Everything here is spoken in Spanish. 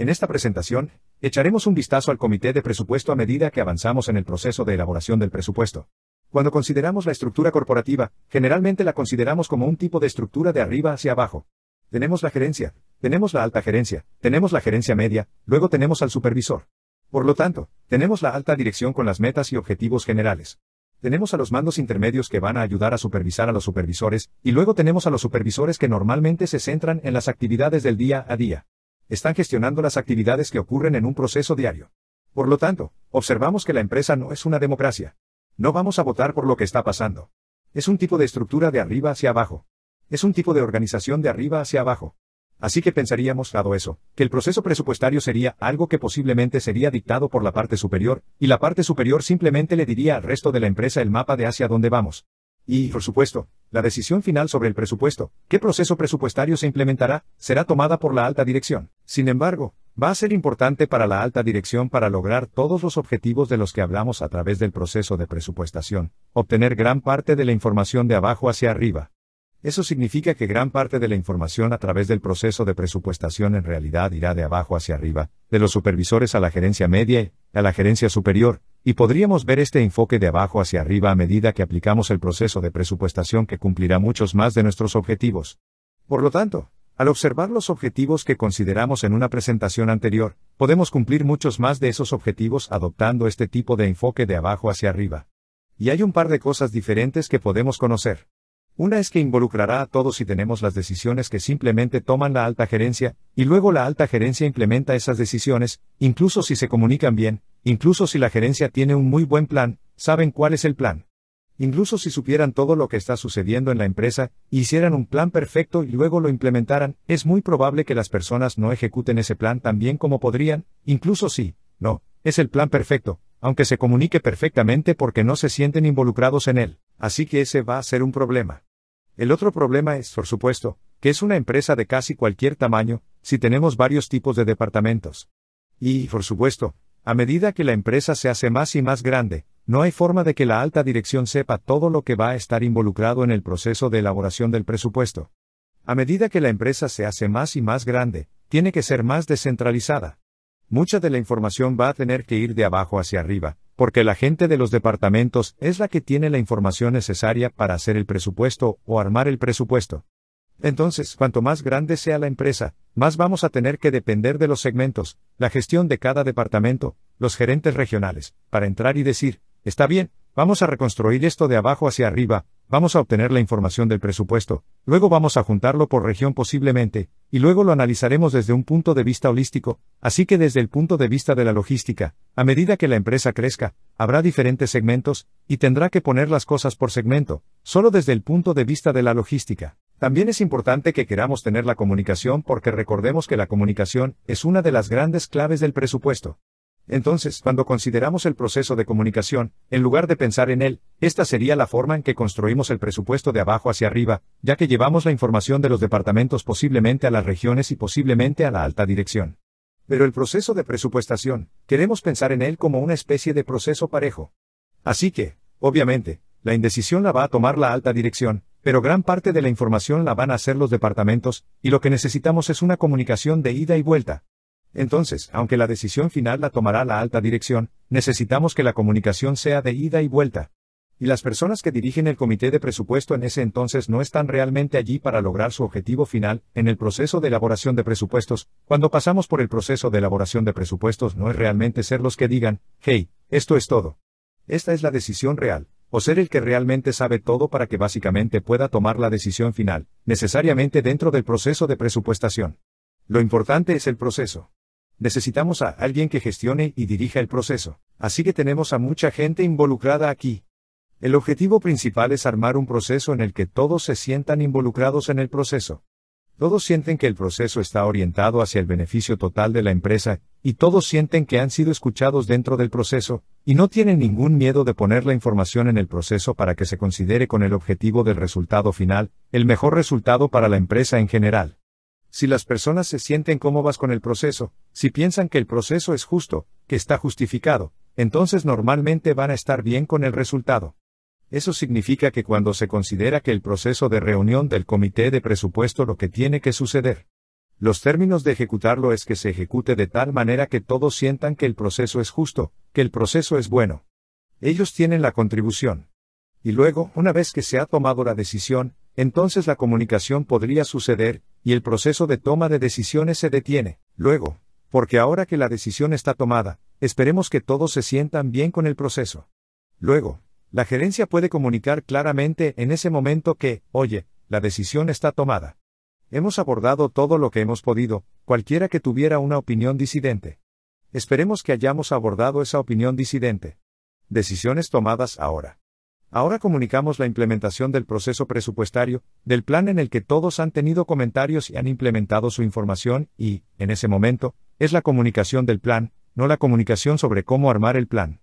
En esta presentación, echaremos un vistazo al Comité de Presupuesto a medida que avanzamos en el proceso de elaboración del presupuesto. Cuando consideramos la estructura corporativa, generalmente la consideramos como un tipo de estructura de arriba hacia abajo. Tenemos la gerencia, tenemos la alta gerencia, tenemos la gerencia media, luego tenemos al supervisor. Por lo tanto, tenemos la alta dirección con las metas y objetivos generales. Tenemos a los mandos intermedios que van a ayudar a supervisar a los supervisores, y luego tenemos a los supervisores que normalmente se centran en las actividades del día a día están gestionando las actividades que ocurren en un proceso diario. Por lo tanto, observamos que la empresa no es una democracia. No vamos a votar por lo que está pasando. Es un tipo de estructura de arriba hacia abajo. Es un tipo de organización de arriba hacia abajo. Así que pensaríamos, dado eso, que el proceso presupuestario sería algo que posiblemente sería dictado por la parte superior, y la parte superior simplemente le diría al resto de la empresa el mapa de hacia dónde vamos. Y, por supuesto, la decisión final sobre el presupuesto, qué proceso presupuestario se implementará, será tomada por la alta dirección. Sin embargo, va a ser importante para la alta dirección para lograr todos los objetivos de los que hablamos a través del proceso de presupuestación, obtener gran parte de la información de abajo hacia arriba. Eso significa que gran parte de la información a través del proceso de presupuestación en realidad irá de abajo hacia arriba, de los supervisores a la gerencia media y a la gerencia superior, y podríamos ver este enfoque de abajo hacia arriba a medida que aplicamos el proceso de presupuestación que cumplirá muchos más de nuestros objetivos. Por lo tanto, al observar los objetivos que consideramos en una presentación anterior, podemos cumplir muchos más de esos objetivos adoptando este tipo de enfoque de abajo hacia arriba. Y hay un par de cosas diferentes que podemos conocer. Una es que involucrará a todos si tenemos las decisiones que simplemente toman la alta gerencia, y luego la alta gerencia implementa esas decisiones, incluso si se comunican bien, incluso si la gerencia tiene un muy buen plan, saben cuál es el plan. Incluso si supieran todo lo que está sucediendo en la empresa, hicieran un plan perfecto y luego lo implementaran, es muy probable que las personas no ejecuten ese plan tan bien como podrían, incluso si, no, es el plan perfecto, aunque se comunique perfectamente porque no se sienten involucrados en él. Así que ese va a ser un problema. El otro problema es, por supuesto, que es una empresa de casi cualquier tamaño, si tenemos varios tipos de departamentos. Y, por supuesto, a medida que la empresa se hace más y más grande, no hay forma de que la alta dirección sepa todo lo que va a estar involucrado en el proceso de elaboración del presupuesto. A medida que la empresa se hace más y más grande, tiene que ser más descentralizada. Mucha de la información va a tener que ir de abajo hacia arriba, porque la gente de los departamentos es la que tiene la información necesaria para hacer el presupuesto o armar el presupuesto. Entonces, cuanto más grande sea la empresa, más vamos a tener que depender de los segmentos, la gestión de cada departamento, los gerentes regionales, para entrar y decir, está bien, vamos a reconstruir esto de abajo hacia arriba, vamos a obtener la información del presupuesto, luego vamos a juntarlo por región posiblemente, y luego lo analizaremos desde un punto de vista holístico, así que desde el punto de vista de la logística, a medida que la empresa crezca, habrá diferentes segmentos, y tendrá que poner las cosas por segmento, solo desde el punto de vista de la logística. También es importante que queramos tener la comunicación porque recordemos que la comunicación es una de las grandes claves del presupuesto. Entonces, cuando consideramos el proceso de comunicación, en lugar de pensar en él, esta sería la forma en que construimos el presupuesto de abajo hacia arriba, ya que llevamos la información de los departamentos posiblemente a las regiones y posiblemente a la alta dirección. Pero el proceso de presupuestación, queremos pensar en él como una especie de proceso parejo. Así que, obviamente, la indecisión la va a tomar la alta dirección, pero gran parte de la información la van a hacer los departamentos, y lo que necesitamos es una comunicación de ida y vuelta. Entonces, aunque la decisión final la tomará la alta dirección, necesitamos que la comunicación sea de ida y vuelta. Y las personas que dirigen el comité de presupuesto en ese entonces no están realmente allí para lograr su objetivo final, en el proceso de elaboración de presupuestos, cuando pasamos por el proceso de elaboración de presupuestos no es realmente ser los que digan, hey, esto es todo. Esta es la decisión real, o ser el que realmente sabe todo para que básicamente pueda tomar la decisión final, necesariamente dentro del proceso de presupuestación. Lo importante es el proceso. Necesitamos a alguien que gestione y dirija el proceso, así que tenemos a mucha gente involucrada aquí. El objetivo principal es armar un proceso en el que todos se sientan involucrados en el proceso. Todos sienten que el proceso está orientado hacia el beneficio total de la empresa y todos sienten que han sido escuchados dentro del proceso, y no tienen ningún miedo de poner la información en el proceso para que se considere con el objetivo del resultado final, el mejor resultado para la empresa en general. Si las personas se sienten cómodas con el proceso, si piensan que el proceso es justo, que está justificado, entonces normalmente van a estar bien con el resultado. Eso significa que cuando se considera que el proceso de reunión del comité de presupuesto lo que tiene que suceder los términos de ejecutarlo es que se ejecute de tal manera que todos sientan que el proceso es justo, que el proceso es bueno. Ellos tienen la contribución. Y luego, una vez que se ha tomado la decisión, entonces la comunicación podría suceder, y el proceso de toma de decisiones se detiene. Luego, porque ahora que la decisión está tomada, esperemos que todos se sientan bien con el proceso. Luego, la gerencia puede comunicar claramente en ese momento que, oye, la decisión está tomada. Hemos abordado todo lo que hemos podido, cualquiera que tuviera una opinión disidente. Esperemos que hayamos abordado esa opinión disidente. Decisiones tomadas ahora. Ahora comunicamos la implementación del proceso presupuestario, del plan en el que todos han tenido comentarios y han implementado su información, y, en ese momento, es la comunicación del plan, no la comunicación sobre cómo armar el plan.